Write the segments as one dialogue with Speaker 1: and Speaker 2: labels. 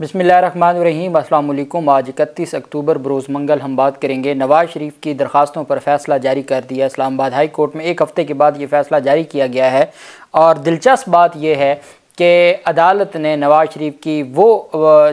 Speaker 1: बसमीम अल्लाम आज इकतीस अक्टूबर बरोज़ मंगल हम बात करेंगे नवाज़ शरीफ की दरख्वास्तों पर फैसला जारी कर दिया इस्लामाबाद हाई कोर्ट में एक हफ़्ते के बाद ये फ़ैसला जारी किया गया है और दिलचस्प बात यह है कि अदालत ने नवाज़ शरीफ की वो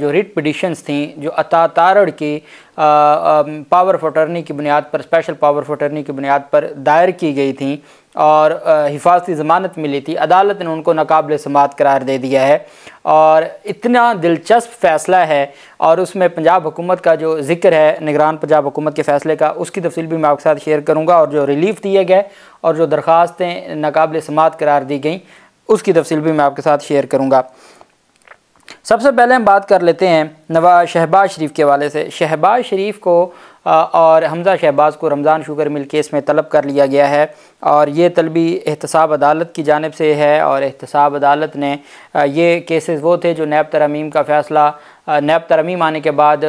Speaker 1: जो रिट पटिशन्स थी जो अता तारड़ की पावर ऑफ अटर्नी की बुनियाद पर स्पेशल पावर ऑफ अटर्नी की बुनियाद पर दायर की गई थी और हिफाजती ज़मानत मिली थी अदालत ने उनको नाकबले समात करार दे दिया है और इतना दिलचस्प फ़ैसला है और उसमें पंजाब हुकूमत का जो जिक्र है निगरान पंजाब हुकूमत के फ़ैसले का उसकी तफसील भी मैं आपके साथ शेयर करूँगा और जो रिलीफ दिए गए और जो दरख्वास्तें नाकबले समात करार दी गई उसकी तफसील भी मैं आपके साथ शेयर करूँगा सबसे पहले हम बात कर लेते हैं नवाज़ शहबाज शरीफ के वाले से शहबाज शरीफ को और हमज़ा शहबाज को रमज़ान शुगर मिल केस में तलब कर लिया गया है और ये तलबी एहतसाब अदालत की जानब से है और एहतसाब अदालत ने ये केसेस वो थे जो नैब तरमीम का फ़ैसला नैब तरमीम आने के बाद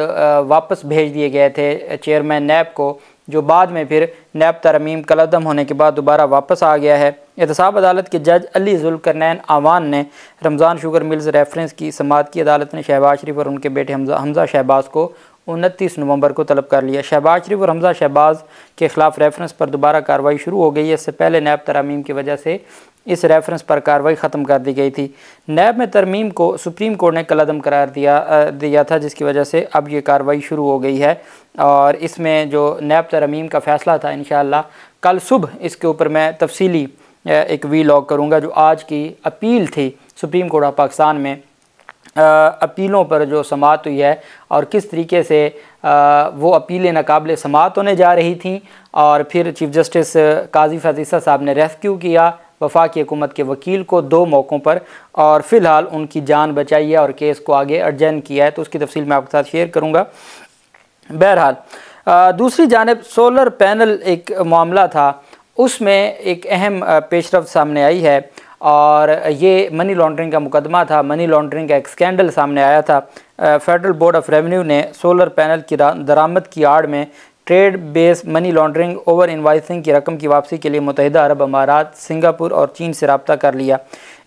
Speaker 1: वापस भेज दिए गए थे चेयरमैन नैब को जो बाद में फिर नैब तरमीम कलदम होने के बाद दोबारा वापस आ गया है एहतसाब अदालत के जज अली जुलकरनैन आवान ने रमज़ान शुगर मिल्स रेफरेंस की समात की अदालत ने शहबाज शरीफ और उनके बेटे हमजा हमजा शहबाज को उनतीस नवंबर को तलब कर लिया शहबाज शरीफ और हमजा शहबाज के खिलाफ रेफरेंस पर दोबारा कार्रवाई शुरू हो गई है इससे पहले नैब तरामीम की वजह से इस रेफरेंस पर कार्रवाई ख़त्म कर दी गई थी नैब में तरमीम को सुप्रीम कोर्ट ने कलदम करार दिया दिया था जिसकी वजह से अब ये कार्रवाई शुरू हो गई है और इसमें जो नैब तरमीम का फ़ैसला था इन कल सुबह इसके ऊपर मैं तफसीली एक वी लॉग करूँगा जो आज की अपील थी सुप्रीम कोर्ट ऑफ पाकिस्तान में अपीलों पर जो समात हुई है और किस तरीके से आ, वो अपीलें नाकबिल समात होने जा रही थी और फिर चीफ जस्टिस काजी फजीसा साहब ने रेस्क्यू किया वफाकी हुकूमत के वकील को दो मौक़ों पर और फ़िलहाल उनकी जान बचाई है और केस को आगे अर्जन किया है तो उसकी तफसील मैं आपके साथ शेयर करूँगा बहरहाल दूसरी जानब सोलर पैनल एक मामला था उसमें एक अहम पेशरफ सामने आई है और ये मनी लॉन्ड्रिंग का मुकदमा था मनी लॉन्ड्रिंग का एक स्कैंडल सामने आया था फेडरल बोर्ड ऑफ रेवेन्यू ने सोलर पैनल की दरामद की आड़ में trade base money laundering over invoicing की रकम की वापसी के लिए मुतहदा अरब अमारात सिंगापुर और चीन से रबता कर लिया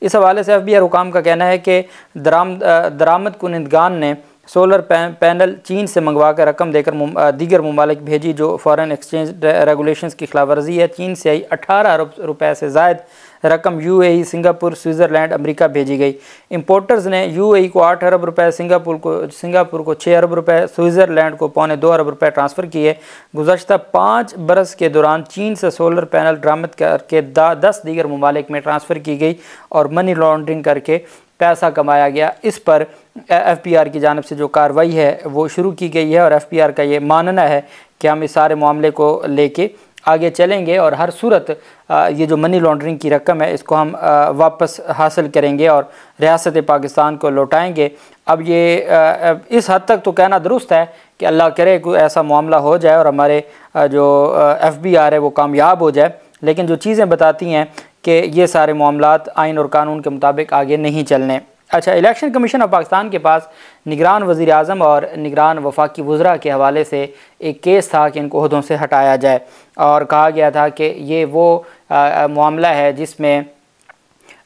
Speaker 1: इस हवाले से एफ बी का कहना है कि दराम दरामद कुनंदगान ने सोलर पैनल चीन से मंगवा कर रकम देकर दीगर ममालिक भेजी जो फॉरेन एक्सचेंज रेगुलेशंस की खिलाफ वर्जी है चीन से आई अठारह रुपए से जायद रकम यूएई सिंगापुर स्विट्ज़रलैंड अमेरिका भेजी गई इंपोर्टर्स ने यूएई को आठ अरब रुपए सिंगापुर को सिंगापुर को छः अरब रुपए स्विट्ज़रलैंड को पौने दो अरब रुपए ट्रांसफ़र किए गुजशत पाँच बरस के दौरान चीन से सोलर पैनल बरामद करके दस दीगर ममालिक में ट्रांसफ़र की गई और मनी लॉन्ड्रिंग करके पैसा कमाया गया इस पर एफपीआर की जानब से जो कार्रवाई है वो शुरू की गई है और एफपीआर का ये मानना है कि हम इस सारे मामले को लेके आगे चलेंगे और हर सूरत ये जो मनी लॉन्ड्रिंग की रकम है इसको हम वापस हासिल करेंगे और रियासत पाकिस्तान को लौटाएंगे अब ये इस हद तक तो कहना दुरुस्त है कि अल्लाह करे कोई ऐसा मामला हो जाए और हमारे जो एफ बी आर है वो कामयाब हो जाए लेकिन जो चीज़ें बताती हैं कि ये सारे मामला आइन और कानून के मुताबिक आगे नहीं चलने अच्छा इलेक्शन कमीशन ऑफ पाकिस्तान के पास निगरान वज़ी अजम और निगरान वफाकी वज़रा के हवाले से एक केस था कि इनको अहदों से हटाया जाए और कहा गया था कि ये वो मामला है जिसमें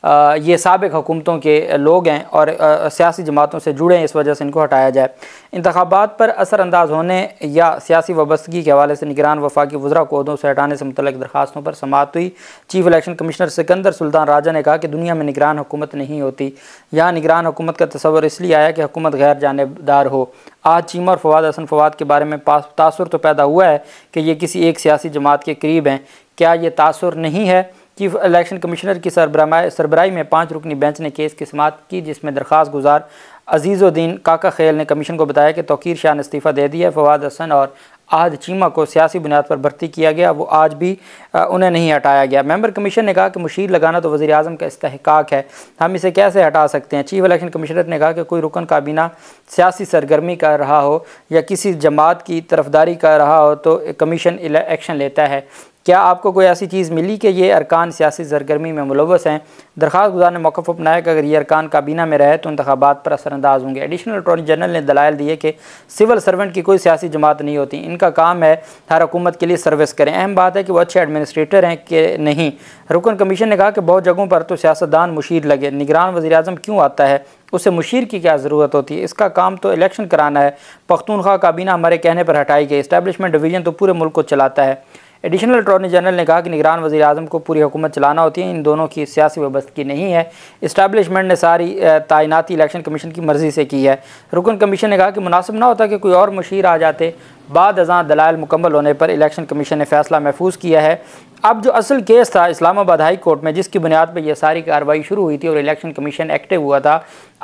Speaker 1: ये सबक हुकूमतों के लोग हैं और सियासी जमातों से जुड़े हैं इस वजह से इनको हटाया जाए इंतबात पर असरानंदाज होने या सियासी वाबस्तगी के हवाले से निगरान वफाकी वज्रा को से हटाने से मुतल दरखास्तों पर समाप्त हुई chief election commissioner Sikandar Sultan Raja ने कहा कि दुनिया में निगरान हुकूमत नहीं होती यहाँ निगरान हुकूमत का तस्वर इसलिए आया कि हुकूमत गैर जानबदार हो आज चीमा और फवाद हसन फवाद के बारे में पास तासर तो पैदा हुआ है कि ये किसी एक सियासी जमात के करीब हैं क्या ये तासर नहीं है चीफ इलेक्शन कमिश्नर की सरबराही में पाँच रुकनी बेंच ने केस की समात की जिसमें दरख्वास गुजार अजीज़ुद्दीन काका खेल ने कमीशन को बताया कि तोकीर शाह ने इस्तीफ़ा दे दिया फवाद हसन और आहद चीमा को सियासी बुनियाद पर भर्ती किया गया वो आज भी उन्हें नहीं हटाया गया मेंबर कमीशन ने कहा कि मुशीर लगाना तो वजी अजम का इसतक है हम इसे कैसे हटा सकते हैं चीफ इलेक्शन कमिश्नर ने कहा कि कोई रुकन काबीना सियासी सरगर्मी कर रहा हो या किसी जमात की तरफदारी कर रहा हो तो कमीशन एक्शन लेता है क्या आपको कोई ऐसी चीज़ मिली कि ये अरकान सियासी सरगर्मी में मुलवस हैं दरख्वास्त गुजार ने मौक़ अपनाया कि अगर ये अरकान काबीना में रहे तो इंतबात पर असरअंदाज होंगे एडिशनल अटॉर्नी जनरल ने दलाल दिए कि सिविल सर्वेंट की कोई सियासी जमात नहीं होती इनका काम है हर हुकूमत के लिए सर्विस करें अहम बात है कि वो अच्छे एडमिनिस्ट्रेटर हैं कि नहीं रुकन कमीशन ने कहा कि बहुत जगहों पर तो सियासतदान मुशीर लगे निगरान वजी अजम क्यों आता है उसे मुशीर की क्या ज़रूरत होती है इसका काम तो इलेक्शन कराना है पख्तूनख्वा काबीना हमारे कहने पर हटाई गई इस्टेबलिशमेंट डिवीज़न तो पूरे मुल्क को चलाता है एडिशनल अटॉर्नी जनरल ने कहा कि निगरान वजी अजम को पूरी हुकूमत चलाना होती है इन दोनों की सियासी की नहीं है इस्टबलिशमेंट ने सारी तैनाती इलेक्शन कमीशन की मर्ज़ी से की है रुकन कमीशन ने कहा कि मुनासिब ना होता कि कोई और मशीर आ जाते बाद अजा दलाल मुकम्मल होने पर इलेक्शन कमीशन ने फैसला महफूज किया है अब जो असल केस था इस्लामाबाद हाई कोर्ट में जिसकी बुनियाद पर यह सारी कार्रवाई शुरू हुई थी और इलेक्शन कमीशन एक्टिव हुआ था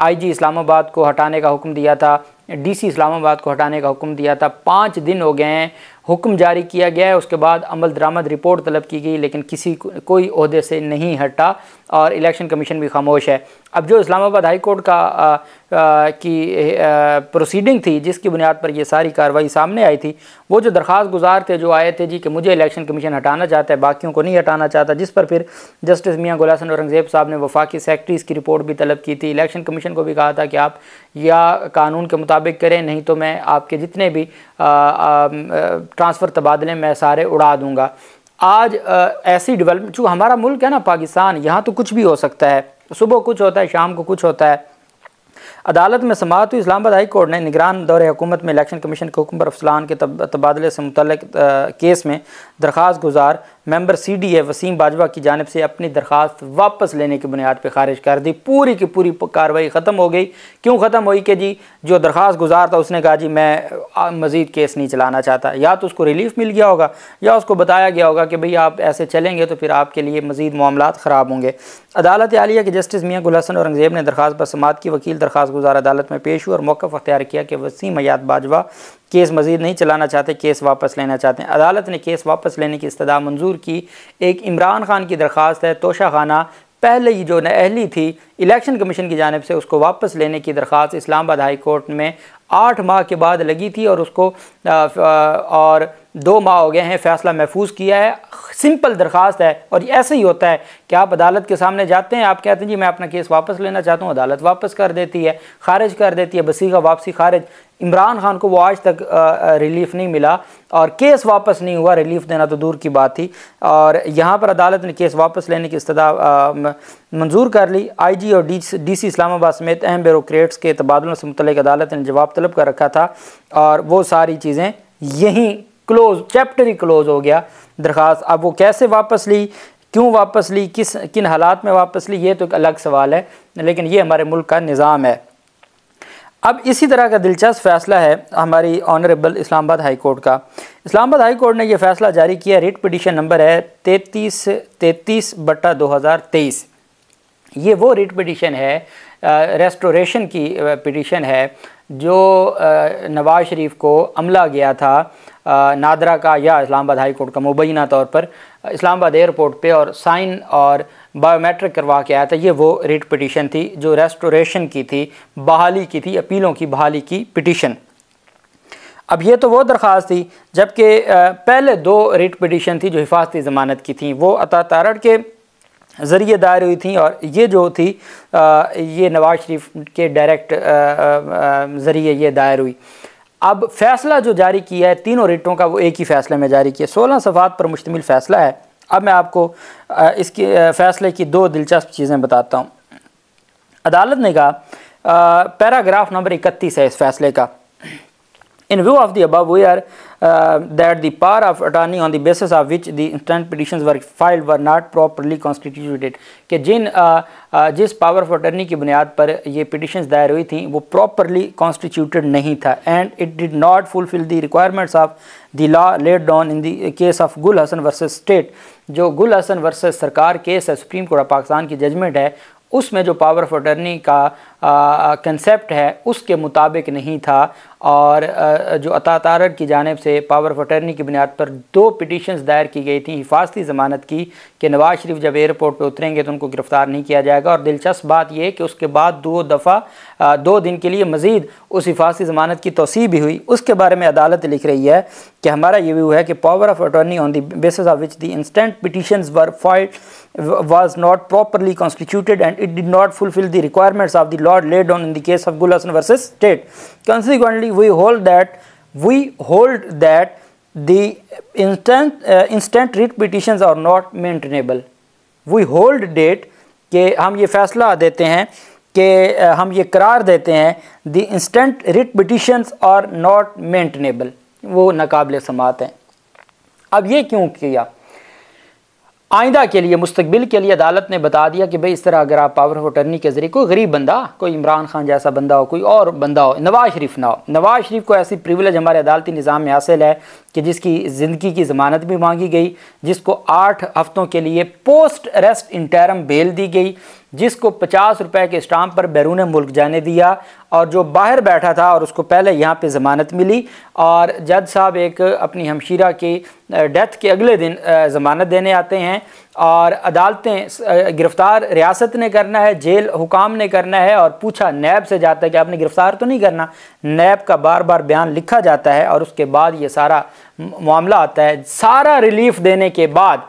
Speaker 1: आईजी इस्लामाबाद को हटाने का हुक्म दिया था डीसी इस्लामाबाद को हटाने का हुक्म दिया था पाँच दिन हो गए हैं हुक्म जारी किया गया है उसके बाद अमल दरामद रिपोर्ट तलब की गई लेकिन किसी को, कोई अहदे से नहीं हटा और इलेक्शन कमीशन भी खामोश है अब जो इस्लामाबाद हाई कोर्ट का आ, आ, की प्रोसीडिंग थी जिसकी बुनियाद पर यह सारी कार्रवाई सामने आई थी वो जो दरख्वास्त गुजार थे जो आए थे जी कि मुझे इलेक्शन कमीशन हटाना चाहता है बाकियों को नहीं हटाना चाहता जिस पर फिर जस्टिस मियाँ गुलासन औरंगज़ेब साहब ने वफाकी सेक्रटरीज की रिपोर्ट भी तलब की थी इलेक्शन कमीशन को भी कहा था कि आप या कानून के मुताबिक करें नहीं तो मैं आपके जितने भी ट्रांसफ़र तबादले मैं सारे उड़ा दूँगा आज ऐसी डेवलपमेंट चूँकि हमारा मुल्क है ना पाकिस्तान यहाँ तो कुछ भी हो सकता है सुबह कुछ होता है शाम को कुछ होता है अदालत में समात हुई इस्लामाबाद हाई कोर्ट ने निगरान दौरे हुकूमत में इलेक्शन कमीशन के हुक्म पर अफसलान के तब, तबादले से मुतल केस में दरख्वास्त गुजार member C D A Waseem Bajwa की जानब से अपनी दरख्वास्त वापस लेने की बुनियाद पर खारिज कर दी पूरी की पूरी कार्रवाई ख़त्म हो गई क्यों ख़त्म हुई कि जी जो दरख्वास्त गुजार था उसने कहा जी मैं मज़ीद केस नहीं चलाना चाहता या तो उसको रिलीफ मिल गया होगा या उसको बताया गया होगा कि भाई आप ऐसे चलेंगे तो फिर आपके लिए मज़ीद मामला ख़राब होंगे अदालत आलिया के जस्टिस मियाँ गुलहसन औरंगज़ेब ने दरख्वास्त पर समात की वकील दरख्वास्त गुजार अदालत में पेश हुई और मौक़ अख्तियार किया कि वसीम हयात बाजवा केस मज़ीद नहीं चलाना चाहते केस वापस लेना चाहते हैं अदालत ने केस वापस वापस लेने की इस्तः मंजूर की एक इमरान खान की दरख्वास्त है तोशा खाना पहले ही जो नहली थी इलेक्शन कमीशन की जानब से उसको वापस लेने की दरख्वास्त इस्लामाबाद हाई कोर्ट में आठ माह के बाद लगी थी और उसको आ, आ, और दो माह हो गए हैं फैसला महफूज किया है सिंपल दरख्वास्त है और ऐसे ही होता है कि आप अदालत के सामने जाते हैं आप कहते हैं जी मैं अपना केस वापस लेना चाहता हूँ अदालत वापस कर देती है खारिज कर देती है बसीगा वापसी खारिज इमरान खान को वो आज तक रिलीफ नहीं मिला और केस वापस नहीं हुआ रिलीफ देना तो दूर की बात थी और यहाँ पर अदालत ने केस वापस लेने की इस्तः मंजूर कर ली आईजी और डी सी इस्लामाबाद समेत अहम ब्यूरोट्स के तबादलों से मुतल अदालत ने जवाब तलब कर रखा था और वो सारी चीज़ें यहीं क्लोज चैप्टर ही क्लोज हो गया दरख्वास्त अब वो कैसे वापस ली क्यों वापस ली किस किन हालात में वापस ली ये तो एक अलग सवाल है लेकिन ये हमारे मुल्क का निज़ाम है अब इसी तरह का दिलचस्प फैसला है हमारी ऑनरेबल इस्लामाबाद हाई कोर्ट का इस्लामाबाद हाई कोर्ट ने यह फैसला जारी किया रिट पिटिशन नंबर है तैतीस तैतीस बट्टा दो हज़ार तेईस ये वो रिट पटिशन है रेस्टोरेशन की पटिशन है जो नवाज़ शरीफ को अमला गया था नादरा का या इस्लामाबाद हाई कोर्ट का मुबैना तौर पर इस्लामाबाद एयरपोर्ट पे और साइन और बायोमेट्रिक करवा के आया था ये वो रिट पटिशन थी जो रेस्टोरेशन की थी बहाली की थी अपीलों की बहाली की पटिशन अब ये तो वो दरख्वास थी जबकि पहले दो रिट पटिशन थी जो हिफाजती ज़मानत की थी वो अता तारड़ के ज़रिए दायर हुई थी और ये जो थी ये नवाज़ शरीफ के डायरेक्ट ज़रिए ये दायर हुई अब फैसला जो जारी किया है तीनों रिटों का वो एक ही फैसले में जारी किया सोलह सफ़ात पर मुश्तमिल फ़ैसला है अब मैं आपको इसके फ़ैसले की दो दिलचस्प चीज़ें बताता हूँ अदालत ने कहा पैराग्राफ नंबर इकतीस है इस फैसले का In view of the above, we are uh, that the power of attorney on the basis of which the instant petitions were filed were not properly constituted कि जिन uh, uh, जिस power of attorney की बुनियाद पर ये petitions दायर हुई थी वो प्रॉपरली कॉन्स्टिट्यूटेड नहीं था and it did not fulfil the requirements of the law laid down in the case of Gul Hasan versus state जो गुल हसन वर्सेस सरकार केस है सुप्रीम कोर्ट ऑफ पाकिस्तान की जजमेंट है उसमें जो पावर ऑफ अटर्नी का कंसेप्ट है उसके मुताबिक नहीं था और आ, जो अता की जानब से पावर ऑफ अटर्नी की बुनियाद पर दो पिटिशन्स दायर की गई थी हिफाजती ज़मानत की कि नवाज़ शरीफ जब एयरपोर्ट पर उतरेंगे तो उनको गिरफ़्तार नहीं किया जाएगा और दिलचस्प बात यह कि उसके बाद दो दफ़ा दो दिन के लिए मज़ीद उस हिफाजती ज़मानत की तोसी भी हुई उसके बारे में अदालत लिख रही है कि हमारा ये व्यू है कि power of attorney on the basis of which the instant petitions were filed was not properly constituted and it did not fulfil the requirements of the law laid down in the case of Gulasan versus state. Consequently, we hold that we hold that the instant uh, instant writ petitions are not maintainable. We hold date कि हम ये फैसला देते हैं कि हम ये करार देते हैं the instant writ petitions are not maintainable वो नाकबिल समात हैं अब ये क्यों किया आइंदा के लिए मुस्तबिल के लिए अदालत ने बता दिया कि भाई इस तरह अगर आप पावर ऑफ अटर्नी के ज़रिए कोई गरीब बंदा कोई इमरान खान जैसा बंदा हो कोई और बंदा हो नवाज शरीफ ना हो नवाज शरीफ को ऐसी प्रिवलेज हमारे अदालती निज़ाम में हासिल है कि जिसकी ज़िंदगी की ज़मानत भी मांगी गई जिसको आठ हफ्तों के लिए पोस्ट अरेस्ट इंटरम बेल दी गई जिसको पचास रुपए के स्टाम्प पर बैरून मुल्क जाने दिया और जो बाहर बैठा था और उसको पहले यहाँ पे ज़मानत मिली और जज साहब एक अपनी हमशीरा की डेथ के अगले दिन ज़मानत देने आते हैं और अदालतें गिरफ़्तार रियासत ने करना है जेल हुकाम ने करना है और पूछा नैब से जाता है कि आपने गिरफ़्तार तो नहीं करना नैब का बार बार बयान लिखा जाता है और उसके बाद ये सारा मामला आता है सारा रिलीफ देने के बाद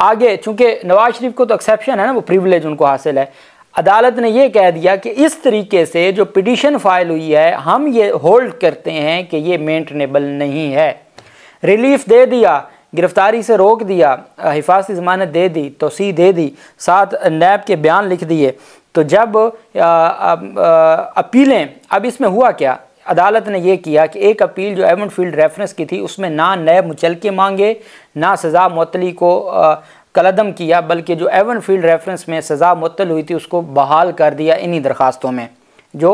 Speaker 1: आगे चूंकि नवाज शरीफ को तो एक्सेप्शन है ना वो प्रिविलेज उनको हासिल है अदालत ने यह कह दिया कि इस तरीके से जो पिटिशन फाइल हुई है हम ये होल्ड करते हैं कि ये मेंटेनेबल नहीं है रिलीफ दे दिया गिरफ्तारी से रोक दिया हिफाजती जमानत दे दी तोसी दे दी साथ नैब के बयान लिख दिए तो जब अपीलें अब इसमें हुआ क्या अदालत ने यह किया कि एक अपील जो एवन फील्ड रेफरेंस की थी उसमें ना नए मुचलके मांगे ना सज़ा मतली को कलदम किया बल्कि जो एवन फील्ड रेफरेंस में सज़ा मतल हुई थी उसको बहाल कर दिया इन्हीं दरखास्तों में जो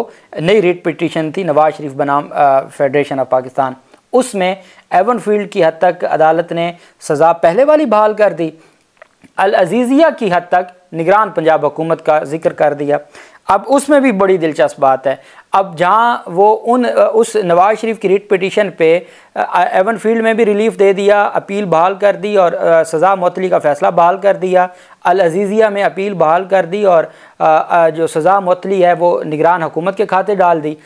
Speaker 1: नई रेट पटिशन थी नवाज शरीफ बनाम फेडरेशन ऑफ पाकिस्तान उसमें एवन फील्ड की हद तक अदालत ने सज़ा पहले वाली बहाल कर दी अल अजीज़िया की हद तक निगरान पंजाब हुकूमत का जिक्र कर दिया अब उसमें भी बड़ी दिलचस्प बात है अब जहाँ वो उन उस नवाज शरीफ की रिट पटिशन पे एवन फील्ड में भी रिलीफ दे दिया अपील बहाल कर दी और सज़ा मतली का फ़ैसला बहाल कर दिया अल अजीज़िया में अपील बहाल कर दी और जो सज़ा मतली है वो निगरान हुकूमत के खाते डाल दी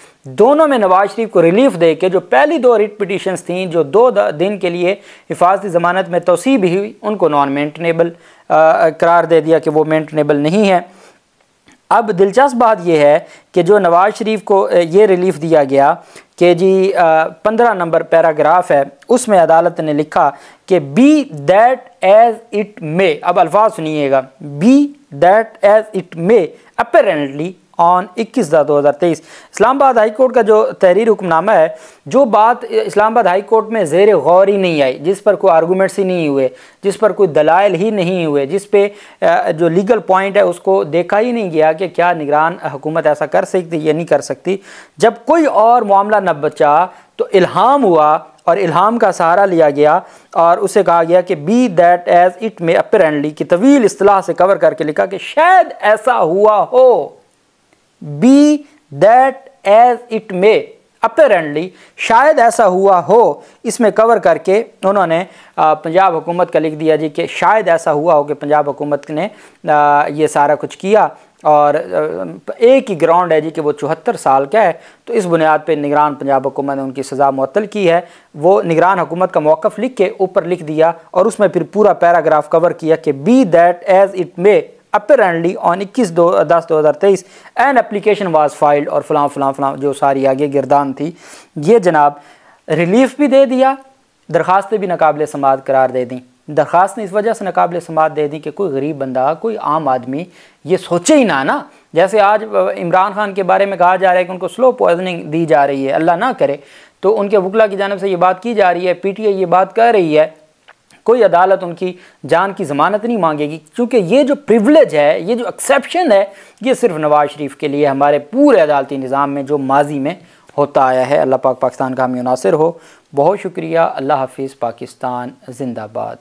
Speaker 1: दोनों में नवाज शरीफ को रिलीफ दे के जो पहली दो रिट पिटीशन थी जो दो दिन के लिए हिफाजती ज़मानत में तोसी भी हुई उनको नॉन मैंटनेबल करार दे दिया कि वो मैंटनेबल नहीं है अब दिलचस्प बात यह है कि जो नवाज़ शरीफ को ये रिलीफ दिया गया कि जी पंद्रह नंबर पैराग्राफ है उसमें अदालत ने लिखा कि be that as it may अब अल्फाज सुनिएगा be that as it may apparently on 21 दस 2023 इस्लामाबाद हाई कोर्ट का जो तहरीर हुक्मनामा है जो बात इस्लामाबाद हाई कोर्ट में जेर गौर ही नहीं आई जिस पर कोई आर्गूमेंट्स ही नहीं हुए जिस पर कोई दलाइल ही नहीं हुए जिस पे जो लीगल पॉइंट है उसको देखा ही नहीं गया कि क्या निगरान हुकूमत ऐसा कर सकती या नहीं कर सकती जब कोई और मामला न बचा तो इल्हाम हुआ और इल्हाम का सहारा लिया गया और उसे कहा गया कि बी दैट एज इट में अपरेंडली की तवील असलाह से कवर करके लिखा कि शायद ऐसा हुआ हो be that as it may apparently शायद ऐसा हुआ हो इसमें कवर करके उन्होंने पंजाब हुकूमत का लिख दिया जी कि शायद ऐसा हुआ हो कि पंजाब हुकूमत ने ये सारा कुछ किया और एक ही ग्राउंड है जी कि वो चौहत्तर साल का है तो इस बुनियाद पे निगरान पंजाब हुकूमत ने उनकी सज़ा मअतल की है वो निगरान हुकूमत का मौक़ लिख के ऊपर लिख दिया और उसमें फिर पूरा पैराग्राफ कवर किया कि be that as it may apparently on इक्कीस दो दस दो हज़ार तेईस एन एप्लीकेशन वाज फाइल्ड और फलां फलां फलां जो सारी आगे गिरदान थी ये जनाब रिलीफ भी दे दिया दरख्वास्तें भी नाकबिल समात करार दे दी ने इस वजह से नाकबिल समात दे दी कि कोई गरीब बंदा कोई आम आदमी ये सोचे ही ना ना जैसे आज इमरान खान के बारे में कहा जा रहा है कि उनको स्लो पॉइजनिंग दी जा रही है अल्लाह ना करे तो उनके वकला की जानब से ये बात की जा रही है पी टी आई ये बात कह रही है कोई अदालत उनकी जान की ज़मानत नहीं मांगेगी क्योंकि ये जो प्रिवलेज है ये जो एक्सेप्शन है ये सिर्फ नवाज शरीफ के लिए हमारे पूरे अदालती निज़ाम में जो माजी में होता आया है अल्लाह पाक पाकिस्तान का हमी हो बहुत शुक्रिया अल्लाह हाफिज़ पाकिस्तान जिंदाबाद